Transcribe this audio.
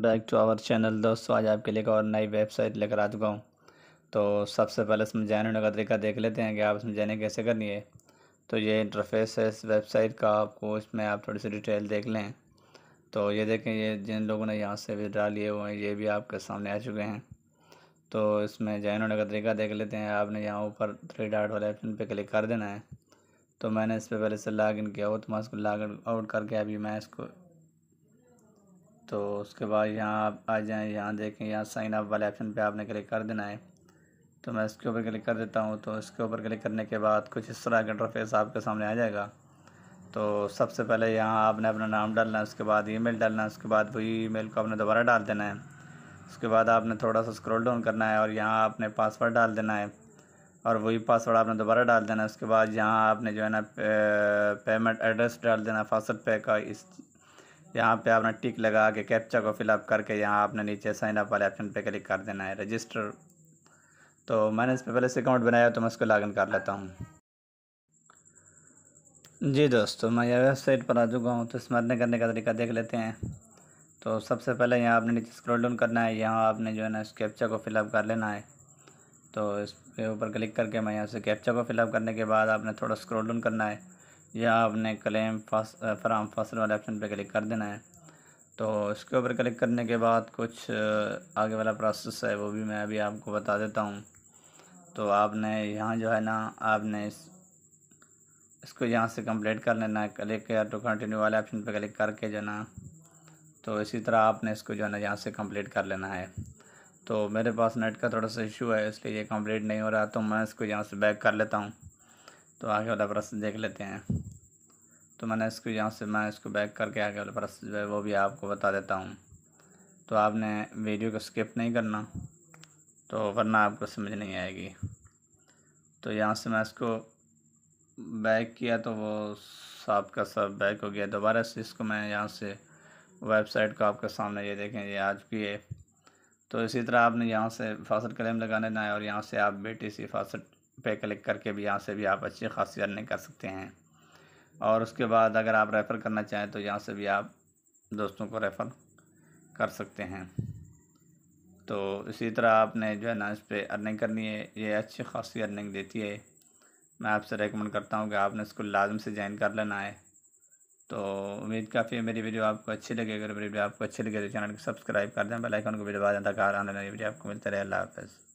back to our channel दोस्तों आज आपके लिए एक और नई वेबसाइट लेकर आ चुका हूँ तो सबसे पहले इसमें ज्वाइन होने का तरीका देख लेते हैं कि आप इसमें ज्वाइनिंग कैसे करनी है तो ये इंटरफेस है इस वेबसाइट का आपको इसमें आप थोड़ी सी डिटेल देख लें तो ये देखें ये जिन लोगों ने यहाँ से विड्रा लिए हुए हैं ये भी आपके सामने आ चुके हैं तो इसमें ज्वाइन होने का तरीका देख लेते हैं आपने यहाँ ऊपर थ्री डाट वाले ऑप्शन पर क्लिक कर देना है तो मैंने इस पर पहले से लॉग इन किया हो तो मैं इसको लॉग आउट करके अभी मैं इसको तो उसके बाद यहाँ आप आ जाएँ यहाँ देखें यहाँ साइन अप वाले ऑप्शन पे आपने क्लिक कर देना है तो मैं इसके ऊपर क्लिक कर देता हूँ तो इसके ऊपर क्लिक करने के बाद कुछ इस तरह का इंटरफेस आपके सामने आ जाएगा तो सबसे पहले यहाँ आपने अपना नाम डालना है उसके बाद ईमेल डालना है उसके बाद वही ईमेल को आपने दोबारा डाल देना है उसके बाद आपने थोड़ा सा स्क्रॉल डाउन करना है और यहाँ आपने पासवर्ड डाल देना है और वही पासवर्ड आपने दोबारा डाल देना है उसके बाद यहाँ आपने जो है ना पेमेंट एड्रेस डाल देना फासट पे का इस यहाँ पे आपने टिक लगा के कैप्चा को फिलअप करके यहाँ आपने नीचे साइन अप वाले ऑप्शन पे क्लिक कर देना है रजिस्टर तो मैंने इस पर पहले से अकाउंट बनाया तो मैं इसको लॉगिन कर लेता हूँ जी दोस्तों मैं यह वेबसाइट पर आ चुका हूँ तो स्मरने करने का तरीका देख लेते हैं तो सबसे पहले यहाँ आपने नीचे स्क्रॉल डाउन करना है यहाँ आपने जो है ना इस कैप्चा को फिलअप कर लेना है तो इसके ऊपर क्लिक करके मैं यहाँ से कैप्चा को फिलअप करने के बाद आपने थोड़ा स्क्रॉल डाउन करना है या आपने क्लेम फ्राम फसल वाले ऑप्शन पर क्लिक कर देना है तो इसके ऊपर क्लिक करने के बाद कुछ आगे वाला प्रोसेस है वो भी मैं अभी आपको बता देता हूँ तो आपने यहाँ जो है ना आपने इस इसको यहाँ से कंप्लीट कर लेना है क्लिक या टू कंटिन्यू वाले ऑप्शन पर क्लिक करके जो ना तो इसी तरह आपने इसको जो है ना यहाँ से कंप्लीट कर लेना है तो मेरे पास नेट का थोड़ा सा इशू है इसलिए ये कम्प्लीट नहीं हो रहा तो मैं इसको यहाँ से बैक कर लेता हूँ तो आगे वाला प्रश्न देख लेते हैं तो मैंने इसको यहाँ से मैं इसको बैक करके आगे वाला प्रश्न जो है वो भी आपको बता देता हूँ तो आपने वीडियो को स्किप नहीं करना तो वरना आपको समझ नहीं आएगी तो यहाँ से मैं इसको बैक किया तो वो साफ का सब बैक हो गया दोबारा से इसको मैं यहाँ से वेबसाइट को आपके सामने ये देखें ये आ चुकी है तो इसी तरह आपने यहाँ से फासट क्लेम लगाने ना है और यहाँ से आप बी टी सी फासट पे क्लिक करके भी यहाँ से भी आप अच्छी खासी अर्निंग कर सकते हैं और उसके बाद अगर आप रेफ़र करना चाहें तो यहाँ से भी आप दोस्तों को रेफ़र कर सकते हैं तो इसी तरह आपने जो है ना इस पर अर्निंग करनी है ये अच्छी खासी अर्निंग देती है मैं आपसे रेकमेंड करता हूँ कि आपने इसको लाजम से ज्वाइन कर लेना है तो उम्मीद काफ़ी है मेरी वीडियो आपको अच्छी लगे अगर मेरी वीडियो आपको अच्छी लगे तो चैनल को सब्सक्राइब कर दें बेल आइकन को भी दबा दें ताकि आने वाली वीडियो आपको मिलते रहे अल्लाह हाफ़